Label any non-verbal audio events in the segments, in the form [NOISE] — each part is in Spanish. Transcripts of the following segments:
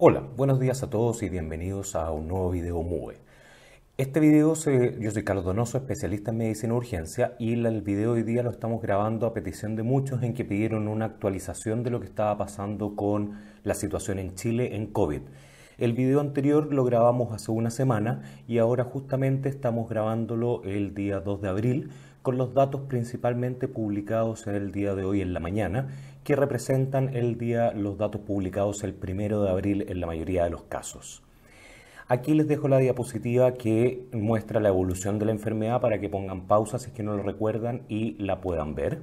Hola, buenos días a todos y bienvenidos a un nuevo video MUVE. Este video, se, yo soy Carlos Donoso, especialista en medicina urgencia y el video hoy día lo estamos grabando a petición de muchos en que pidieron una actualización de lo que estaba pasando con la situación en Chile en COVID. El video anterior lo grabamos hace una semana y ahora justamente estamos grabándolo el día 2 de abril los datos principalmente publicados en el día de hoy en la mañana, que representan el día los datos publicados el primero de abril en la mayoría de los casos. Aquí les dejo la diapositiva que muestra la evolución de la enfermedad para que pongan pausa si es que no lo recuerdan y la puedan ver.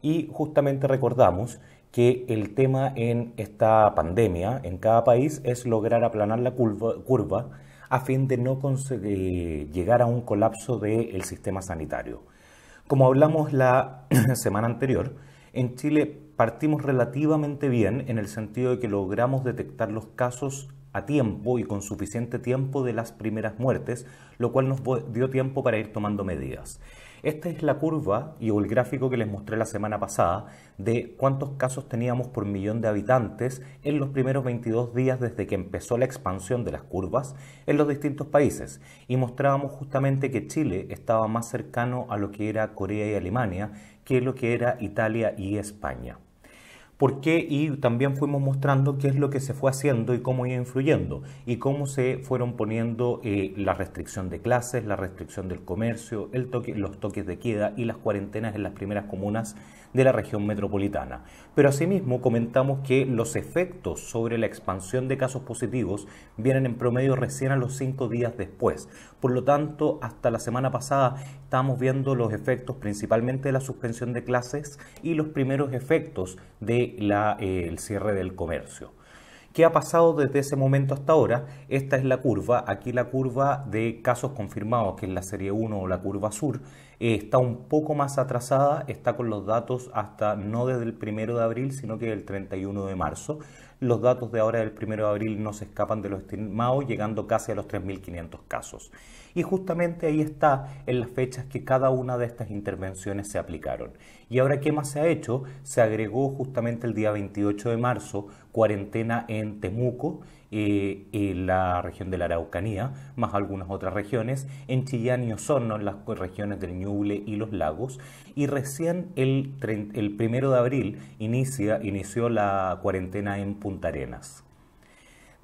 Y justamente recordamos que el tema en esta pandemia en cada país es lograr aplanar la curva a fin de no eh, llegar a un colapso del sistema sanitario. Como hablamos la [CLEARS THROAT] semana anterior, en Chile partimos relativamente bien en el sentido de que logramos detectar los casos a tiempo y con suficiente tiempo de las primeras muertes, lo cual nos dio tiempo para ir tomando medidas. Esta es la curva y el gráfico que les mostré la semana pasada de cuántos casos teníamos por millón de habitantes en los primeros 22 días desde que empezó la expansión de las curvas en los distintos países. Y mostrábamos justamente que Chile estaba más cercano a lo que era Corea y Alemania que lo que era Italia y España por qué y también fuimos mostrando qué es lo que se fue haciendo y cómo iba influyendo y cómo se fueron poniendo eh, la restricción de clases, la restricción del comercio, los toques de queda y las cuarentenas en las primeras comunas de la región metropolitana. Pero asimismo comentamos que los efectos sobre la expansión de casos positivos vienen en promedio recién a los cinco días después. Por lo tanto, hasta la semana pasada estábamos viendo los efectos principalmente de la suspensión de clases y los primeros efectos del eh, cierre del comercio. ¿Qué ha pasado desde ese momento hasta ahora? Esta es la curva, aquí la curva de casos confirmados, que es la serie 1 o la curva sur, eh, está un poco más atrasada, está con los datos hasta no desde el primero de abril, sino que el 31 de marzo. Los datos de ahora del 1 de abril no se escapan de los estimados, llegando casi a los 3.500 casos. Y justamente ahí está en las fechas que cada una de estas intervenciones se aplicaron. Y ahora, ¿qué más se ha hecho? Se agregó justamente el día 28 de marzo cuarentena en Temuco la región de la Araucanía, más algunas otras regiones, en Chillán y Osorno, las regiones del Ñuble y los lagos, y recién el, primero de abril inició la cuarentena en Punta Arenas.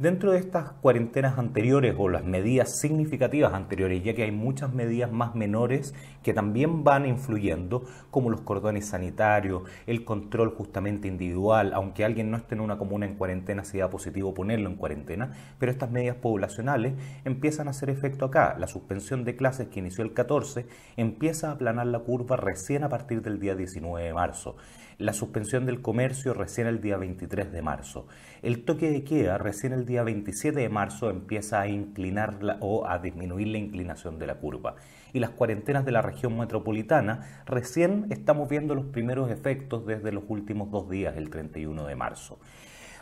Dentro de estas cuarentenas anteriores o las medidas significativas anteriores, ya que hay muchas medidas más menores que también van influyendo, como los cordones sanitarios, el control justamente individual, aunque alguien no esté en una comuna en cuarentena, sea positivo ponerlo en cuarentena, pero estas medidas poblacionales empiezan a hacer efecto acá. La suspensión de clases que inició el 14 empieza a aplanar la curva recién a partir del día 19 de marzo la suspensión del comercio recién el día 23 de marzo. El toque de queda recién el día 27 de marzo empieza a inclinar o a disminuir la inclinación de la curva. Y las cuarentenas de la región metropolitana recién estamos viendo los primeros efectos desde los últimos dos días, el 31 de marzo.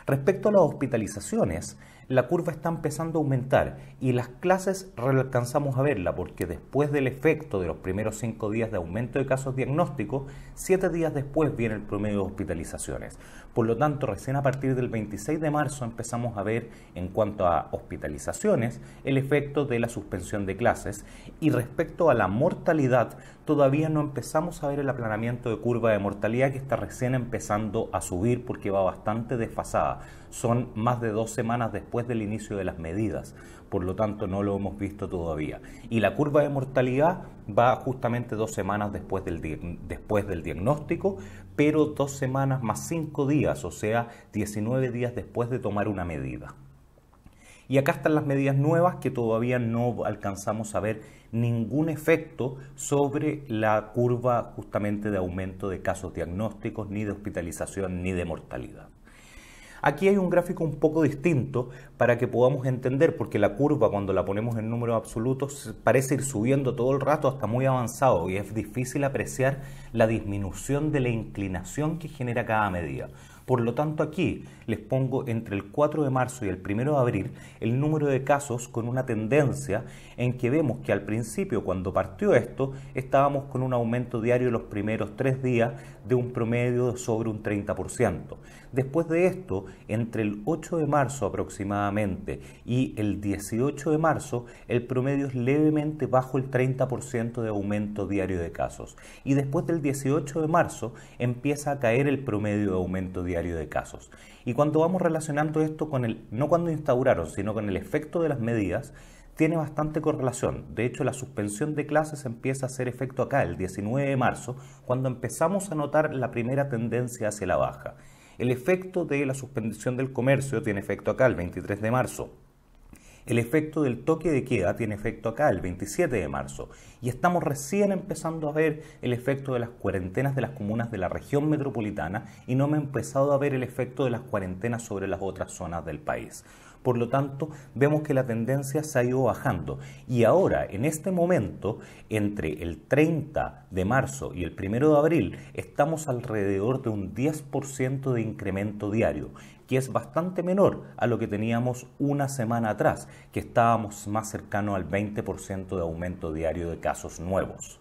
Respecto a las hospitalizaciones, la curva está empezando a aumentar y las clases alcanzamos a verla porque después del efecto de los primeros cinco días de aumento de casos diagnósticos, siete días después viene el promedio de hospitalizaciones. Por lo tanto, recién a partir del 26 de marzo empezamos a ver en cuanto a hospitalizaciones el efecto de la suspensión de clases y respecto a la mortalidad todavía no empezamos a ver el aplanamiento de curva de mortalidad que está recién empezando a subir porque va bastante desfasada. Son más de dos semanas después del inicio de las medidas, por lo tanto no lo hemos visto todavía. Y la curva de mortalidad va justamente dos semanas después del, después del diagnóstico, pero dos semanas más cinco días, o sea, 19 días después de tomar una medida. Y acá están las medidas nuevas que todavía no alcanzamos a ver ningún efecto sobre la curva justamente de aumento de casos diagnósticos, ni de hospitalización, ni de mortalidad. Aquí hay un gráfico un poco distinto para que podamos entender, porque la curva cuando la ponemos en números absolutos parece ir subiendo todo el rato hasta muy avanzado y es difícil apreciar la disminución de la inclinación que genera cada medida. Por lo tanto, aquí les pongo entre el 4 de marzo y el 1 de abril el número de casos con una tendencia en que vemos que al principio, cuando partió esto, estábamos con un aumento diario los primeros tres días de un promedio sobre un 30%. Después de esto, entre el 8 de marzo aproximadamente y el 18 de marzo, el promedio es levemente bajo el 30% de aumento diario de casos. Y después del 18 de marzo empieza a caer el promedio de aumento diario de casos. Y cuando vamos relacionando esto con el, no cuando instauraron, sino con el efecto de las medidas, tiene bastante correlación. De hecho, la suspensión de clases empieza a hacer efecto acá, el 19 de marzo, cuando empezamos a notar la primera tendencia hacia la baja. El efecto de la suspensión del comercio tiene efecto acá, el 23 de marzo. El efecto del toque de queda tiene efecto acá el 27 de marzo y estamos recién empezando a ver el efecto de las cuarentenas de las comunas de la región metropolitana y no me ha empezado a ver el efecto de las cuarentenas sobre las otras zonas del país. Por lo tanto, vemos que la tendencia se ha ido bajando. Y ahora, en este momento, entre el 30 de marzo y el 1 de abril, estamos alrededor de un 10% de incremento diario que es bastante menor a lo que teníamos una semana atrás, que estábamos más cercano al 20% de aumento diario de casos nuevos.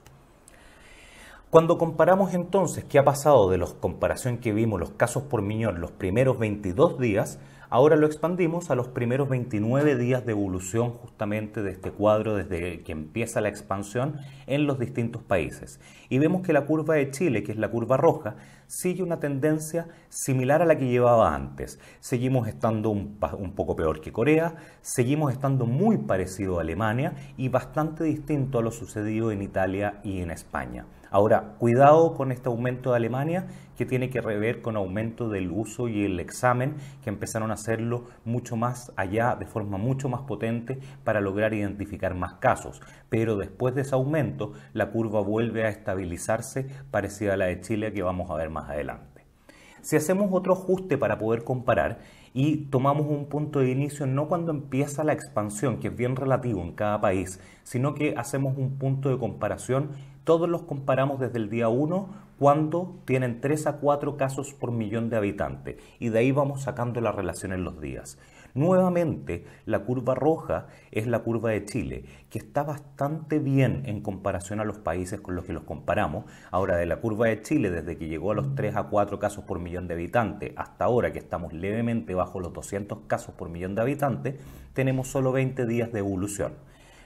Cuando comparamos entonces qué ha pasado de la comparación que vimos los casos por millón los primeros 22 días, ahora lo expandimos a los primeros 29 días de evolución justamente de este cuadro desde que empieza la expansión en los distintos países. Y vemos que la curva de Chile, que es la curva roja, sigue una tendencia similar a la que llevaba antes. Seguimos estando un, poco peor que Corea, seguimos estando muy parecido a Alemania y bastante distinto a lo sucedido en Italia y en España. Ahora, cuidado con este aumento de Alemania que tiene que rever con aumento del uso y el examen que empezaron a hacerlo mucho más allá, de forma mucho más potente para lograr identificar más casos. Pero después de ese aumento, la curva vuelve a estabilizarse parecida a la de Chile que vamos a ver más adelante. Si hacemos otro ajuste para poder comparar, y tomamos un punto de inicio no cuando empieza la expansión, que es bien relativo en cada país, sino que hacemos un punto de comparación. Todos los comparamos desde el día 1 cuando tienen 3 a 4 casos por millón de habitantes y de ahí vamos sacando la relación en los días. Nuevamente, la curva roja es la curva de Chile, que está bastante bien en comparación a los países con los que los comparamos. Ahora, de la curva de Chile, desde que llegó a los 3 a 4 casos por millón de habitantes, hasta ahora que estamos levemente bajo los 200 casos por millón de habitantes, tenemos solo 20 días de evolución.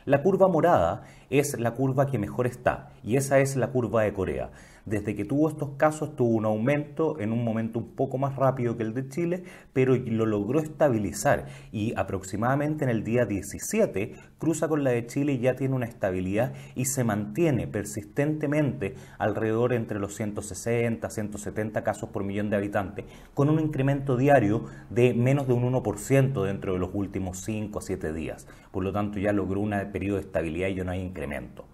La curva morada es la curva que mejor está, y esa es la curva de Corea. Desde que tuvo estos casos tuvo un aumento en un momento un poco más rápido que el de Chile, pero lo logró estabilizar y aproximadamente en el día 17 cruza con la de Chile y ya tiene una estabilidad y se mantiene persistentemente alrededor entre los 160, 170 casos por millón de habitantes, con un incremento diario de menos de un 1% dentro de los últimos 5 o 7 días. Por lo tanto, ya logró un periodo de estabilidad y ya no hay incremento.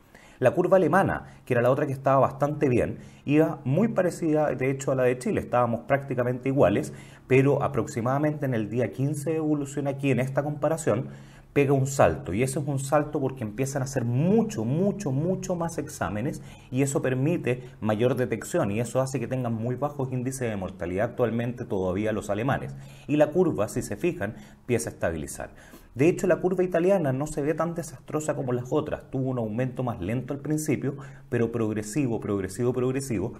La curva alemana, que era la otra que estaba bastante bien, iba muy parecida de hecho a la de Chile, estábamos prácticamente iguales, pero aproximadamente en el día 15 de evolución aquí en esta comparación pega un salto y eso es un salto porque empiezan a hacer mucho, mucho, mucho más exámenes y eso permite mayor detección y eso hace que tengan muy bajos índices de mortalidad actualmente todavía los alemanes y la curva, si se fijan, empieza a estabilizar. De hecho, la curva italiana no se ve tan desastrosa como las otras. Tuvo un aumento más lento al principio, pero progresivo, progresivo, progresivo.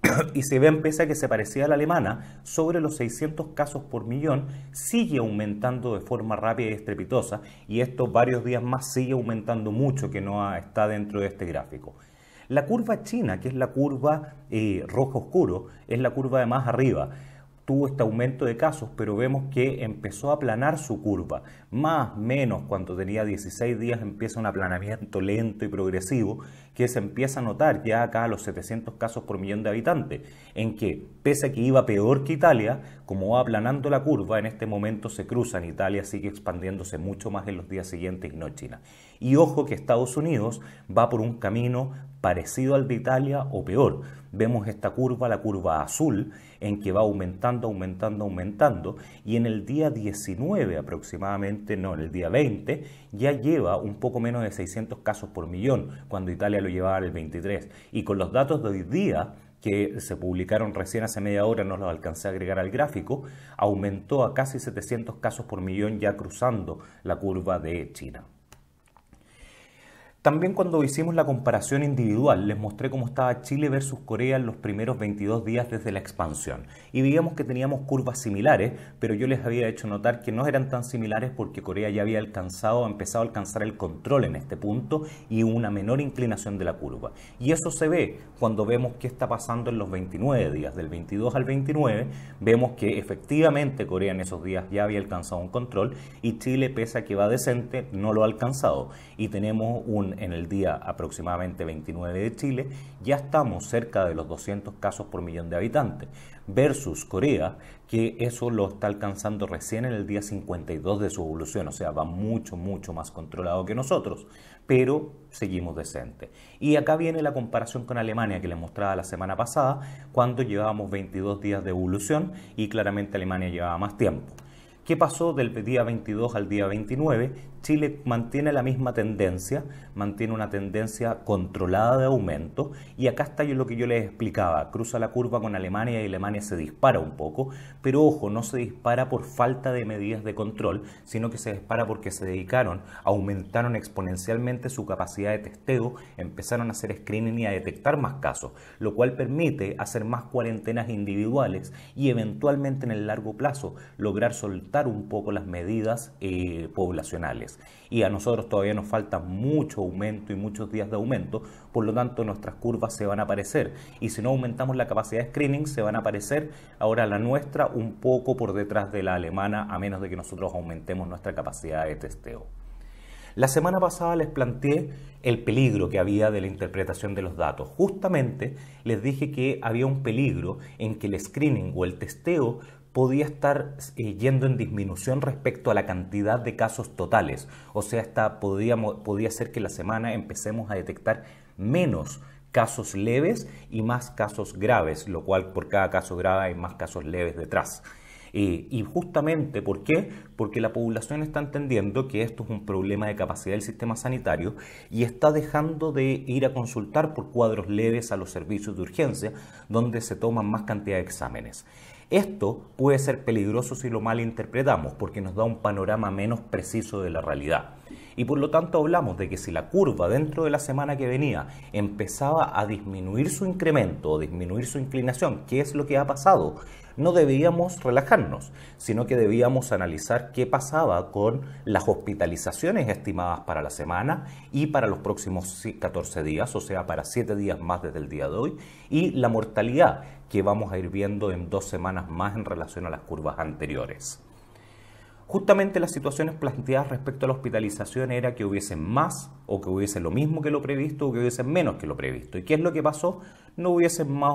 [CLEARS THROAT] y se ve, pese a que se parecía a la alemana, sobre los 600 casos por millón, sigue aumentando de forma rápida y estrepitosa. Y esto varios días más sigue aumentando mucho, que no está dentro de este gráfico. La curva china, que es la curva eh, rojo oscuro, es la curva de más arriba tuvo este aumento de casos, pero vemos que empezó a aplanar su curva. Más, menos, cuando tenía 16 días empieza un aplanamiento lento y progresivo que se empieza a notar ya acá a los 700 casos por millón de habitantes, en que pese a que iba peor que Italia, como va aplanando la curva, en este momento se cruza en Italia, sigue expandiéndose mucho más en los días siguientes y no China. Y ojo que Estados Unidos va por un camino parecido al de Italia o peor. Vemos esta curva, la curva azul, en que va aumentando, aumentando, aumentando, y en el día 19 aproximadamente, no, en el día 20, ya lleva un poco menos de 600 casos por millón, cuando Italia lo llevaba el 23. Y con los datos de hoy día, que se publicaron recién hace media hora, no los alcancé a agregar al gráfico, aumentó a casi 700 casos por millón ya cruzando la curva de China. También cuando hicimos la comparación individual, les mostré cómo estaba Chile versus Corea en los primeros 22 días desde la expansión. Y veíamos que teníamos curvas similares, pero yo les había hecho notar que no eran tan similares porque Corea ya había alcanzado, empezado a alcanzar el control en este punto y una menor inclinación de la curva. Y eso se ve cuando vemos qué está pasando en los 29 días, del 22 al 29, vemos que efectivamente Corea en esos días ya había alcanzado un control y Chile, pese a que va decente, no lo ha alcanzado. Y tenemos un en el día aproximadamente 29 de Chile, ya estamos cerca de los 200 casos por millón de habitantes, versus Corea, que eso lo está alcanzando recién en el día 52 de su evolución, o sea, va mucho, mucho más controlado que nosotros, pero seguimos decente. Y acá viene la comparación con Alemania que les mostraba la semana pasada, cuando llevábamos 22 días de evolución y claramente Alemania llevaba más tiempo. ¿Qué pasó del día 22 al día 29? Chile mantiene la misma tendencia, mantiene una tendencia controlada de aumento y acá está lo que yo les explicaba, cruza la curva con Alemania y Alemania se dispara un poco, pero ojo, no se dispara por falta de medidas de control, sino que se dispara porque se dedicaron, aumentaron exponencialmente su capacidad de testeo, empezaron a hacer screening y a detectar más casos, lo cual permite hacer más cuarentenas individuales y eventualmente en el largo plazo lograr soltar un poco las medidas eh, poblacionales. Y a nosotros todavía nos falta mucho aumento y muchos días de aumento, por lo tanto nuestras curvas se van a aparecer. Y si no aumentamos la capacidad de screening, se van a aparecer ahora la nuestra un poco por detrás de la alemana, a menos de que nosotros aumentemos nuestra capacidad de testeo. La semana pasada les planteé el peligro que había de la interpretación de los datos. Justamente les dije que había un peligro en que el screening o el testeo podía estar eh, yendo en disminución respecto a la cantidad de casos totales. O sea, hasta podía ser que la semana empecemos a detectar menos casos leves y más casos graves, lo cual por cada caso grave hay más casos leves detrás. Eh, y justamente, ¿por qué? Porque la población está entendiendo que esto es un problema de capacidad del sistema sanitario y está dejando de ir a consultar por cuadros leves a los servicios de urgencia, donde se toman más cantidad de exámenes. Esto puede ser peligroso si lo malinterpretamos porque nos da un panorama menos preciso de la realidad. Y por lo tanto hablamos de que si la curva dentro de la semana que venía empezaba a disminuir su incremento o disminuir su inclinación, ¿qué es lo que ha pasado, no debíamos relajarnos, sino que debíamos analizar qué pasaba con las hospitalizaciones estimadas para la semana y para los próximos 14 días, o sea, para 7 días más desde el día de hoy, y la mortalidad que vamos a ir viendo en dos semanas más en relación a las curvas anteriores. Justamente las situaciones planteadas respecto a la hospitalización era que hubiesen más o que hubiese lo mismo que lo previsto o que hubiesen menos que lo previsto. ¿Y qué es lo que pasó? No, hubiesen más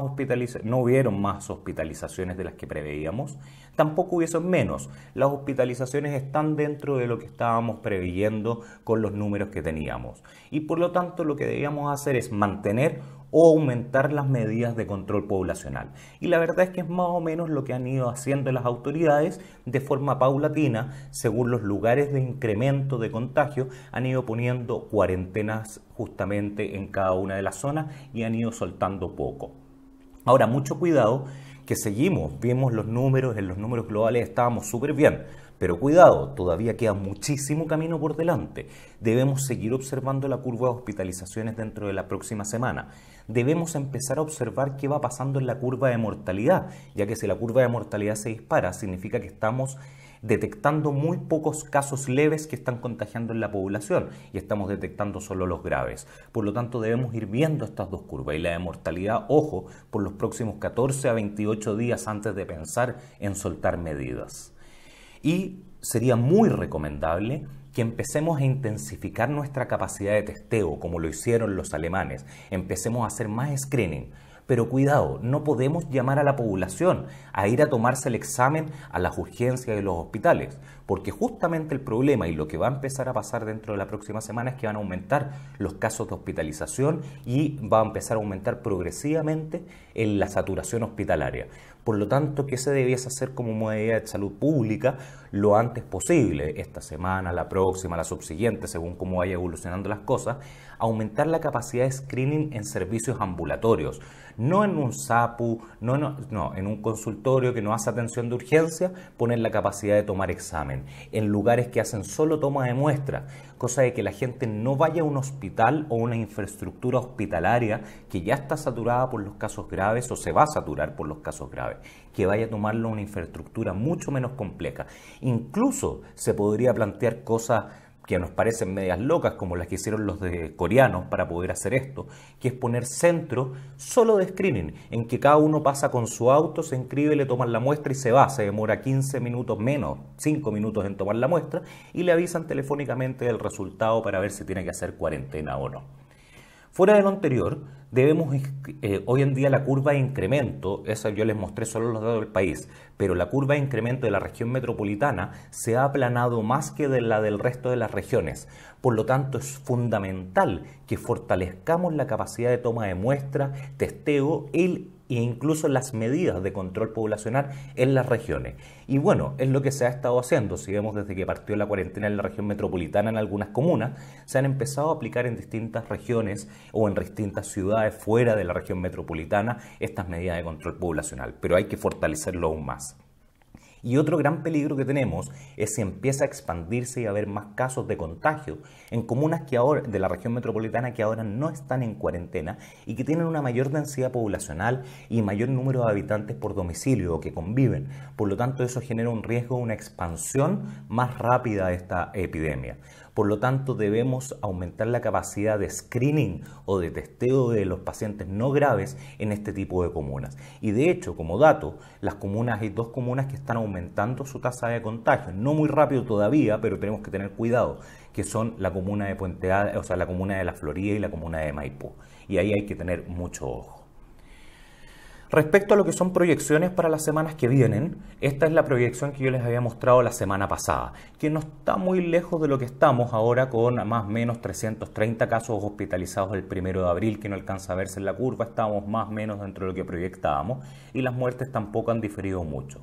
no hubieron más hospitalizaciones de las que preveíamos, tampoco hubiesen menos. Las hospitalizaciones están dentro de lo que estábamos previendo con los números que teníamos. Y por lo tanto lo que debíamos hacer es mantener o aumentar las medidas de control poblacional. Y la verdad es que es más o menos lo que han ido haciendo las autoridades de forma paulatina, según los lugares de incremento de contagio, han ido poniendo cuarentenas justamente en cada una de las zonas y han ido soltando poco. Ahora, mucho cuidado que seguimos, vimos los números, en los números globales estábamos súper bien pero cuidado, todavía queda muchísimo camino por delante. Debemos seguir observando la curva de hospitalizaciones dentro de la próxima semana. Debemos empezar a observar qué va pasando en la curva de mortalidad, ya que si la curva de mortalidad se dispara, significa que estamos detectando muy pocos casos leves que están contagiando en la población y estamos detectando solo los graves. Por lo tanto, debemos ir viendo estas dos curvas y la de mortalidad, ojo, por los próximos 14 a 28 días antes de pensar en soltar medidas y sería muy recomendable que empecemos a intensificar nuestra capacidad de testeo, como lo hicieron los alemanes, empecemos a hacer más screening. Pero cuidado, no podemos llamar a la población a ir a tomarse el examen a las urgencias de los hospitales, porque justamente el problema y lo que va a empezar a pasar dentro de la próxima semana es que van a aumentar los casos de hospitalización y va a empezar a aumentar progresivamente en la saturación hospitalaria. Por lo tanto, que se debiese hacer como medida de salud pública lo antes posible, esta semana, la próxima, la subsiguiente, según cómo vaya evolucionando las cosas? Aumentar la capacidad de screening en servicios ambulatorios, no en un SAPU, no, no, no en un consultorio que no hace atención de urgencia, poner la capacidad de tomar examen, en lugares que hacen solo toma de muestra cosa de que la gente no vaya a un hospital o una infraestructura hospitalaria que ya está saturada por los casos graves o se va a saturar por los casos graves, que vaya a tomarlo una infraestructura mucho menos compleja. Incluso se podría plantear cosas que nos parecen medias locas, como las que hicieron los de coreanos para poder hacer esto, que es poner centro solo de screening, en que cada uno pasa con su auto, se inscribe, le toman la muestra y se va, se demora 15 minutos menos, 5 minutos en tomar la muestra, y le avisan telefónicamente el resultado para ver si tiene que hacer cuarentena o no. Fuera de lo anterior, debemos, eh, hoy en día la curva de incremento, esa yo les mostré solo los datos del país, pero la curva de incremento de la región metropolitana se ha aplanado más que de la del resto de las regiones. Por lo tanto, es fundamental que fortalezcamos la capacidad de toma de muestra, testeo el e incluso las medidas de control poblacional en las regiones. Y bueno, es lo que se ha estado haciendo. Si vemos desde que partió la cuarentena en la región metropolitana en algunas comunas, se han empezado a aplicar en distintas regiones o en distintas ciudades fuera de la región metropolitana estas medidas de control poblacional. Pero hay que fortalecerlo aún más. Y otro gran peligro que tenemos es si empieza a expandirse y a haber más casos de contagio en comunas que ahora, de la región metropolitana que ahora no están en cuarentena y que tienen una mayor densidad poblacional y mayor número de habitantes por domicilio o que conviven. Por lo tanto, eso genera un riesgo, una expansión más rápida de esta epidemia. Por lo tanto, debemos aumentar la capacidad de screening o de testeo de los pacientes no graves en este tipo de comunas. Y de hecho, como dato, las comunas, hay dos comunas que están aumentando su tasa de contagio, no muy rápido todavía, pero tenemos que tener cuidado, que son la comuna de Puente o sea, la comuna de La Florida y la comuna de Maipú. Y ahí hay que tener mucho ojo. Respecto a lo que son proyecciones para las semanas que vienen, esta es la proyección que yo les había mostrado la semana pasada, que no está muy lejos de lo que estamos ahora con más o menos 330 casos hospitalizados el primero de abril, que no alcanza a verse en la curva, estamos más o menos dentro de lo que proyectábamos y las muertes tampoco han diferido mucho.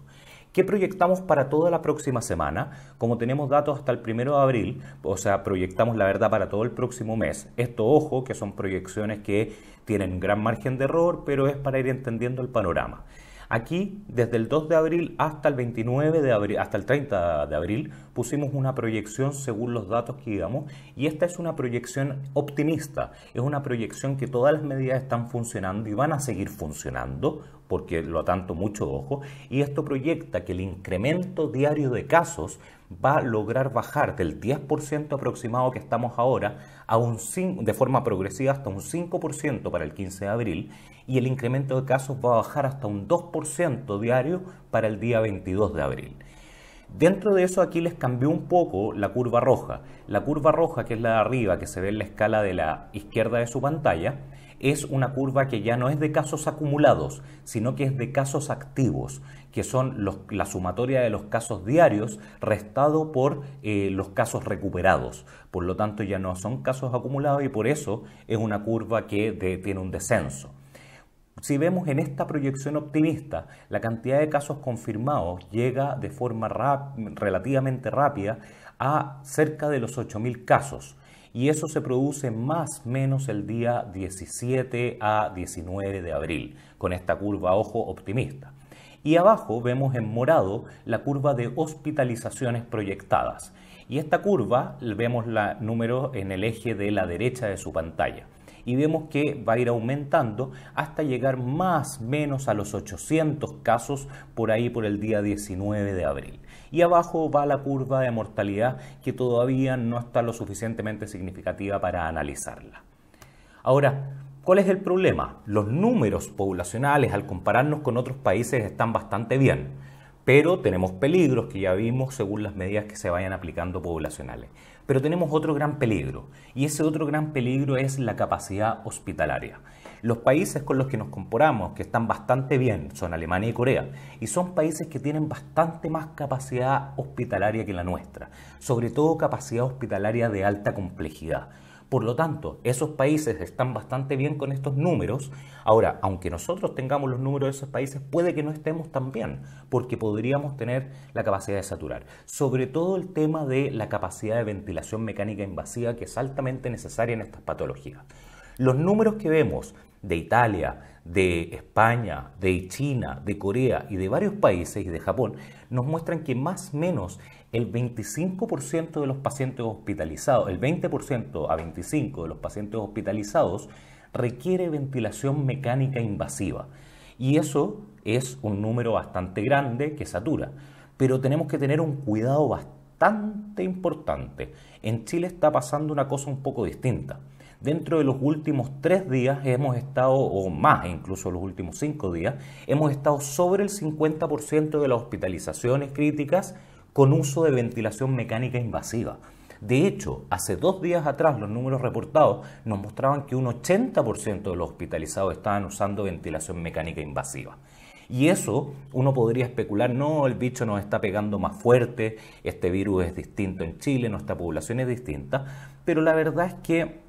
¿Qué proyectamos para toda la próxima semana? Como tenemos datos hasta el primero de abril, o sea, proyectamos la verdad para todo el próximo mes. Esto, ojo, que son proyecciones que tienen gran margen de error, pero es para ir entendiendo el panorama. Aquí, desde el 2 de abril hasta el 29 de abril, hasta el 30 de abril, pusimos una proyección según los datos que íbamos y esta es una proyección optimista, es una proyección que todas las medidas están funcionando y van a seguir funcionando porque lo tanto mucho ojo, y esto proyecta que el incremento diario de casos va a lograr bajar del 10% aproximado que estamos ahora a un de forma progresiva hasta un 5% para el 15 de abril y el incremento de casos va a bajar hasta un 2% diario para el día 22 de abril. Dentro de eso aquí les cambió un poco la curva roja. La curva roja, que es la de arriba, que se ve en la escala de la izquierda de su pantalla, es una curva que ya no es de casos acumulados, sino que es de casos activos, que son la sumatoria de los casos diarios restado por eh, los casos recuperados. Por lo tanto, ya no son casos acumulados y por eso es una curva que tiene un descenso. Si vemos en esta proyección optimista, la cantidad de casos confirmados llega de forma relativamente rápida a cerca de los 8.000 casos y eso se produce más o menos el día 17 a 19 de abril, con esta curva ojo optimista. Y abajo vemos en morado la curva de hospitalizaciones proyectadas. Y esta curva vemos la número en el eje de la derecha de su pantalla y vemos que va a ir aumentando hasta llegar más o menos a los 800 casos por ahí por el día 19 de abril. Y abajo va la curva de mortalidad que todavía no está lo suficientemente significativa para analizarla. Ahora, ¿Cuál es el problema? Los números poblacionales al compararnos con otros países están bastante bien, pero tenemos peligros que ya vimos según las medidas que se vayan aplicando poblacionales. Pero tenemos otro gran peligro, y ese otro gran peligro es la capacidad hospitalaria. Los países con los que nos comparamos, que están bastante bien, son Alemania y Corea, y son países que tienen bastante más capacidad hospitalaria que la nuestra, sobre todo capacidad hospitalaria de alta complejidad. Por lo tanto, esos países están bastante bien con estos números. Ahora, aunque nosotros tengamos los números de esos países, puede que no estemos tan bien, porque podríamos tener la capacidad de saturar. Sobre todo el tema de la capacidad de ventilación mecánica invasiva, que es altamente necesaria en estas patologías. Los números que vemos de Italia, de España, de China, de Corea y de varios países y de Japón nos muestran que más o menos el 25% de los pacientes hospitalizados, el 20% a 25% de los pacientes hospitalizados requiere ventilación mecánica invasiva. Y eso es un número bastante grande que satura. Pero tenemos que tener un cuidado bastante importante. En Chile está pasando una cosa un poco distinta. Dentro de los últimos tres días hemos estado, o más incluso los últimos cinco días, hemos estado sobre el 50% de las hospitalizaciones críticas con uso de ventilación mecánica invasiva. De hecho, hace dos días atrás los números reportados nos mostraban que un 80% de los hospitalizados estaban usando ventilación mecánica invasiva. Y eso uno podría especular, no, el bicho nos está pegando más fuerte, este virus es distinto en Chile, nuestra población es distinta, pero la verdad es que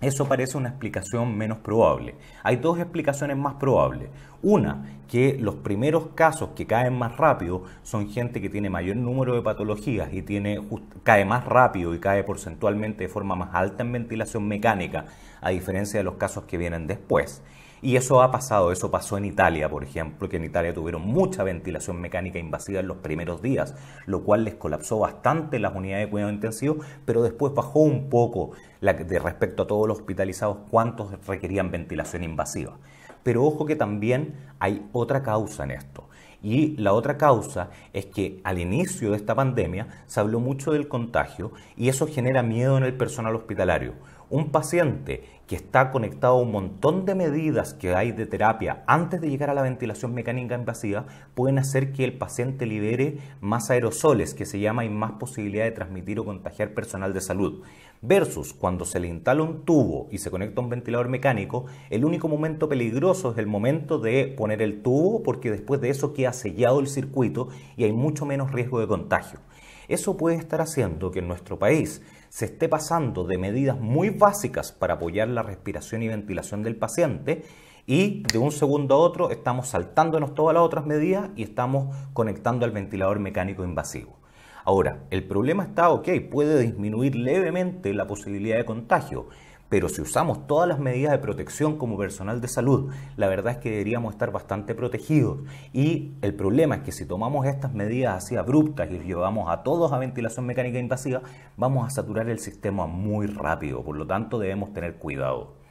eso parece una explicación menos probable. Hay dos explicaciones más probables. Una, que los primeros casos que caen más rápido son gente que tiene mayor número de patologías y tiene, cae más rápido y cae porcentualmente de forma más alta en ventilación mecánica, a diferencia de los casos que vienen después. Y eso ha pasado, eso pasó en Italia, por ejemplo, que en Italia tuvieron mucha ventilación mecánica invasiva en los primeros días, lo cual les colapsó bastante las unidades de cuidado intensivo, pero después bajó un poco de respecto a todos los hospitalizados cuántos requerían ventilación invasiva. Pero ojo que también hay otra causa en esto. Y la otra causa es que al inicio de esta pandemia se habló mucho del contagio y eso genera miedo en el personal hospitalario un paciente que está conectado a un montón de medidas que hay de terapia antes de llegar a la ventilación mecánica invasiva, pueden hacer que el paciente libere más aerosoles, que se llama, y más posibilidad de transmitir o contagiar personal de salud. Versus cuando se le instala un tubo y se conecta a un ventilador mecánico, el único momento peligroso es el momento de poner el tubo, porque después de eso queda sellado el circuito y hay mucho menos riesgo de contagio. Eso puede estar haciendo que en nuestro país se esté pasando de medidas muy básicas para apoyar la respiración y ventilación del paciente y de un segundo a otro estamos saltándonos todas las otras medidas y estamos conectando al ventilador mecánico invasivo. Ahora, el problema está, ok, puede disminuir levemente la posibilidad de contagio, pero si usamos todas las medidas de protección como personal de salud, la verdad es que deberíamos estar bastante protegidos. Y el problema es que si tomamos estas medidas así abruptas y llevamos a todos a ventilación mecánica invasiva, vamos a saturar el sistema muy rápido. Por lo tanto, debemos tener cuidado.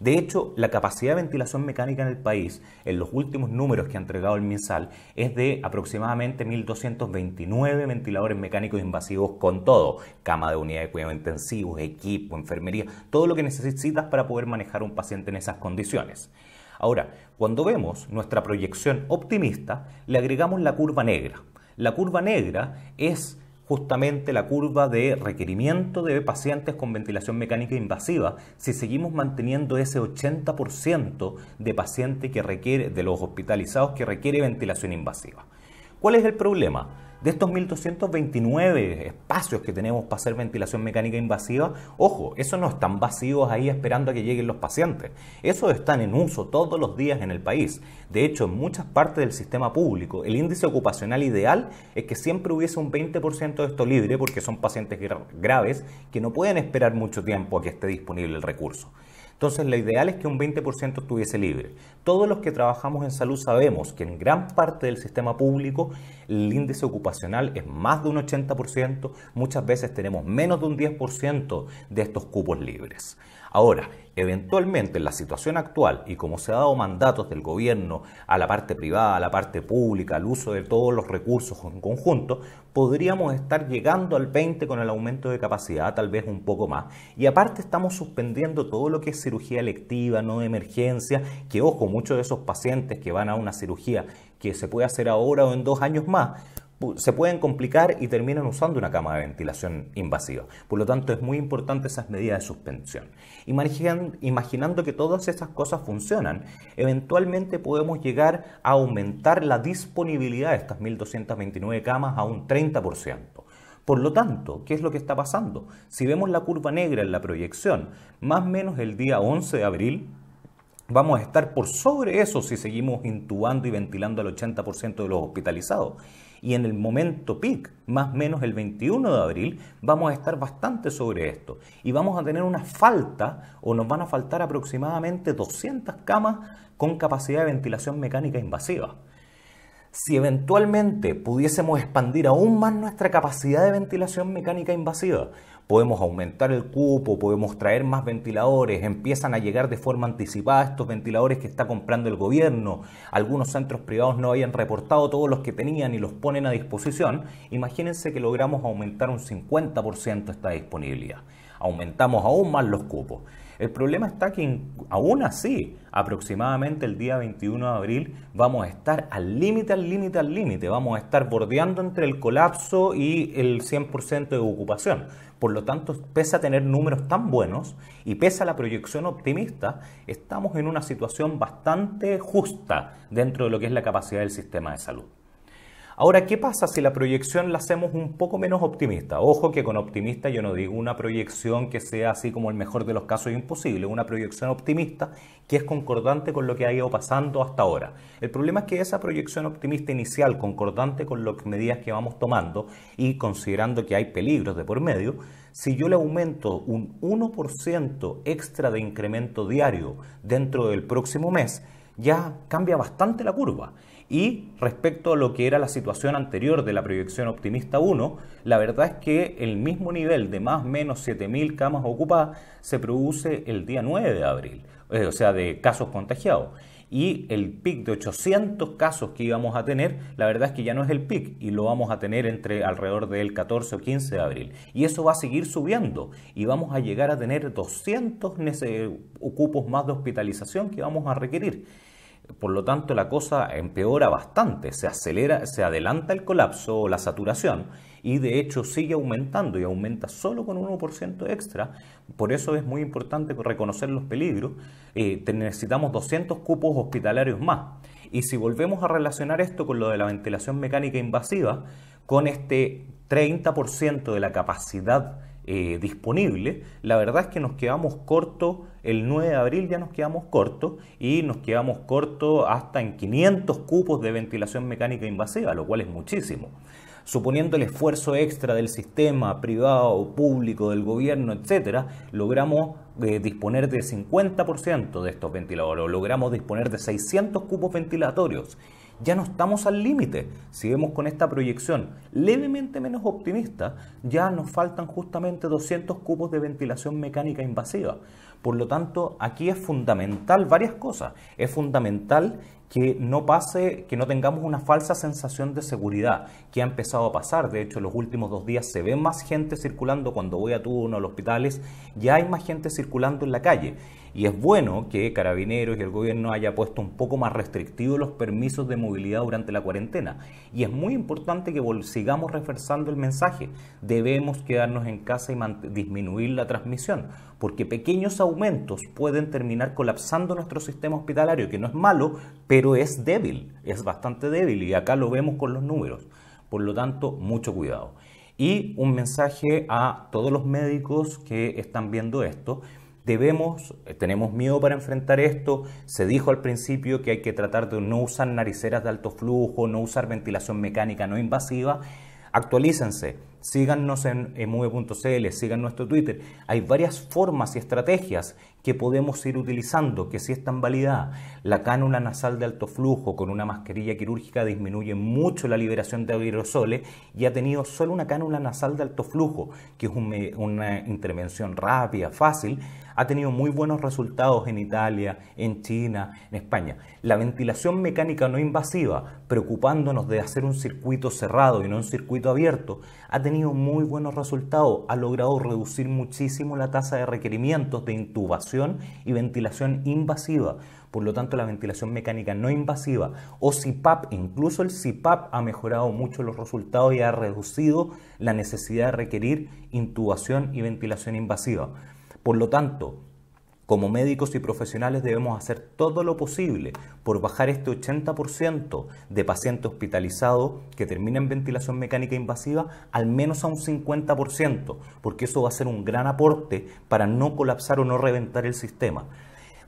De hecho, la capacidad de ventilación mecánica en el país, en los últimos números que ha entregado el MINSAL, es de aproximadamente 1.229 ventiladores mecánicos invasivos con todo, cama de unidad de cuidado intensivos, equipo, enfermería, todo lo que necesitas para poder manejar a un paciente en esas condiciones. Ahora, cuando vemos nuestra proyección optimista, le agregamos la curva negra. La curva negra es justamente la curva de requerimiento de pacientes con ventilación mecánica invasiva, si seguimos manteniendo ese 80% de pacientes que requiere, de los hospitalizados que requiere ventilación invasiva. ¿Cuál es el problema? de estos 1.229 espacios que tenemos para hacer ventilación mecánica invasiva, ojo, esos no están vacíos ahí esperando a que lleguen los pacientes. Esos están en uso todos los días en el país. De hecho, en muchas partes del sistema público, el índice ocupacional ideal es que siempre hubiese un 20% de esto libre porque son pacientes graves que no pueden esperar mucho tiempo a que esté disponible el recurso. Entonces, lo ideal es que un 20% estuviese libre. Todos los que trabajamos en salud sabemos que en gran parte del sistema público el índice ocupacional es más de un 80%, muchas veces tenemos menos de un 10% de estos cupos libres. Ahora, eventualmente en la situación actual y como se ha dado mandatos del gobierno a la parte privada, a la parte pública, al uso de todos los recursos en conjunto, podríamos estar llegando al 20 con el aumento de capacidad, tal vez un poco más. Y aparte estamos suspendiendo todo lo que es cirugía electiva, no de emergencia, que ojo, muchos de esos pacientes que van a una cirugía que se puede hacer ahora o en dos años más, se pueden complicar y terminan usando una cama de ventilación invasiva. Por lo tanto, es muy importante esas medidas de suspensión imaginando que todas esas cosas funcionan, eventualmente podemos llegar a aumentar la disponibilidad de estas 1.229 camas a un 30%. Por lo tanto, ¿qué es lo que está pasando? Si vemos la curva negra en la proyección, más o menos el día 11 de abril, vamos a estar por sobre eso si seguimos intubando y ventilando al 80% de los hospitalizados y en el momento peak, más o menos el 21 de abril, vamos a estar bastante sobre esto y vamos a tener una falta o nos van a faltar aproximadamente 200 camas con capacidad de ventilación mecánica invasiva. Si eventualmente pudiésemos expandir aún más nuestra capacidad de ventilación mecánica invasiva, podemos aumentar el cupo, podemos traer más ventiladores, empiezan a llegar de forma anticipada estos ventiladores que está comprando el gobierno, algunos centros privados no habían reportado todos los que tenían y los ponen a disposición, imagínense que logramos aumentar un 50% esta disponibilidad, aumentamos aún más los cupos. El problema está que aún así, aproximadamente el día 21 de abril, vamos a estar al límite, al límite, al límite. Vamos a estar bordeando entre el colapso y el 100% de ocupación. Por lo tanto, pese a tener números tan buenos y pese a la proyección optimista, estamos en una situación bastante justa dentro de lo que es la capacidad del sistema de salud. Ahora, ¿qué pasa si la proyección la hacemos un poco menos optimista? Ojo que con optimista yo no digo una proyección que sea así como el mejor de los casos imposible, una proyección optimista que es concordante con lo que ha ido pasando hasta ahora. El problema es que esa proyección optimista inicial, concordante con las medidas que vamos tomando y considerando que hay peligros de por medio, si yo le aumento un 1% extra de incremento diario dentro del próximo mes, ya cambia bastante la curva. Y respecto a lo que era la situación anterior de la proyección optimista 1, la verdad es que el mismo nivel de más o menos 7.000 camas ocupadas se produce el día 9 de abril, eh, o sea, de casos contagiados. Y el pic de 800 casos que íbamos a tener, la verdad es que ya no es el pic y lo vamos a tener entre alrededor del 14 o 15 de abril. Y eso va a seguir subiendo y vamos a llegar a tener 200 ocupos más de hospitalización que vamos a requerir. Por lo tanto, la cosa empeora bastante, se acelera, se adelanta el colapso o la saturación y de hecho sigue aumentando y aumenta solo con un 1% extra. Por eso es muy importante reconocer los peligros. Eh, necesitamos 200 cupos hospitalarios más. Y si volvemos a relacionar esto con lo de la ventilación mecánica invasiva, con este 30% de la capacidad eh, disponible, la verdad es que nos quedamos cortos, el 9 de abril ya nos quedamos cortos y nos quedamos cortos hasta en 500 cupos de ventilación mecánica invasiva, lo cual es muchísimo. Suponiendo el esfuerzo extra del sistema privado, público, del gobierno, etcétera, logramos eh, disponer de 50% de estos ventiladores, o logramos disponer de 600 cupos ventilatorios ya no estamos al límite. Si vemos con esta proyección levemente menos optimista, ya nos faltan justamente 200 cubos de ventilación mecánica invasiva. Por lo tanto, aquí es fundamental varias cosas. Es fundamental que no pase, que no tengamos una falsa sensación de seguridad, que ha empezado a pasar. De hecho, en los últimos dos días se ve más gente circulando. Cuando voy a tu uno de los hospitales, ya hay más gente circulando en la calle. Y es bueno que Carabineros y el gobierno haya puesto un poco más restrictivos los permisos de movilidad durante la cuarentena. Y es muy importante que sigamos reforzando el mensaje. Debemos quedarnos en casa y disminuir la transmisión porque pequeños aumentos pueden terminar colapsando nuestro sistema hospitalario, que no es malo, pero es débil, es bastante débil y acá lo vemos con los números. Por lo tanto, mucho cuidado. Y un mensaje a todos los médicos que están viendo esto. Debemos, eh, tenemos miedo para enfrentar esto. Se dijo al principio que hay que tratar de no usar nariceras de alto flujo, no usar ventilación mecánica no invasiva. Actualícense síganos en emue.cl, sigan nuestro Twitter. Hay varias formas y estrategias que podemos ir utilizando, que si es tan validadas. La cánula nasal de alto flujo con una mascarilla quirúrgica disminuye mucho la liberación de aerosoles y ha tenido solo una cánula nasal de alto flujo, que es una intervención rápida, fácil, ha tenido muy buenos resultados en Italia, en China, en España. La ventilación mecánica no invasiva, preocupándonos de hacer un circuito cerrado y no un circuito abierto, ha tenido muy buenos resultados, ha logrado reducir muchísimo la tasa de requerimientos de intubación y ventilación invasiva. Por lo tanto, la ventilación mecánica no invasiva o CPAP, incluso el CPAP ha mejorado mucho los resultados y ha reducido la necesidad de requerir intubación y ventilación invasiva. Por lo tanto, como médicos y profesionales debemos hacer todo lo posible por bajar este 80% de pacientes hospitalizados que terminan en ventilación mecánica invasiva al menos a un 50%, porque eso va a ser un gran aporte para no colapsar o no reventar el sistema.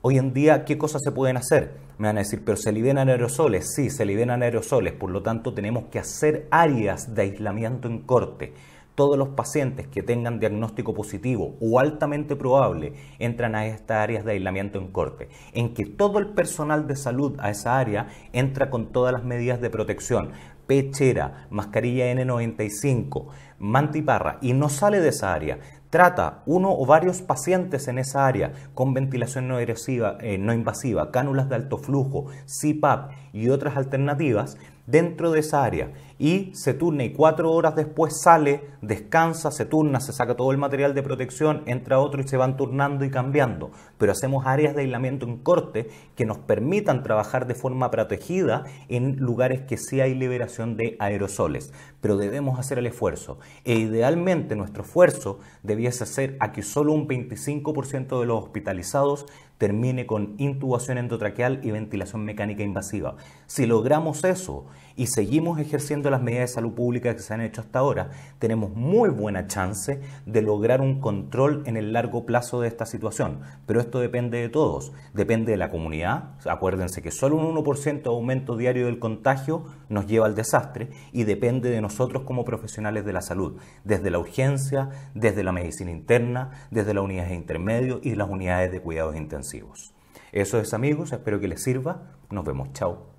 Hoy en día, ¿qué cosas se pueden hacer? Me van a decir, pero se liberan aerosoles. Sí, se liberan aerosoles, por lo tanto tenemos que hacer áreas de aislamiento en corte todos los pacientes que tengan diagnóstico positivo o altamente probable entran a estas áreas de aislamiento en corte, en que todo el personal de salud a esa área entra con todas las medidas de protección, pechera, mascarilla N95, mantiparra y no sale de esa área. Trata uno o varios pacientes en esa área con ventilación no, eh, invasiva, cánulas de alto flujo, CPAP y otras alternativas dentro de esa área y se turna y cuatro horas después sale, descansa, se turna, se saca todo el material de protección, entra otro y se van turnando y cambiando. Pero hacemos áreas de aislamiento en corte que nos permitan trabajar de forma protegida en lugares que sí hay liberación de aerosoles. Pero debemos hacer el esfuerzo e idealmente nuestro esfuerzo debiese ser a que solo un 25% de los hospitalizados termine con intubación endotraqueal y ventilación mecánica invasiva. Si logramos eso y seguimos ejerciendo las medidas de salud pública que se han hecho hasta ahora, tenemos muy buena chance de lograr un control en el largo plazo de esta situación. Pero esto depende de todos, depende de la comunidad. Acuérdense que solo un 1% aumento diario del contagio nos lleva al desastre y depende de nosotros como profesionales de la salud, desde la urgencia, desde la medicina interna, desde las unidades de intermedio y las unidades de cuidados intensivos. Eso es amigos, espero que les sirva. Nos vemos, chao.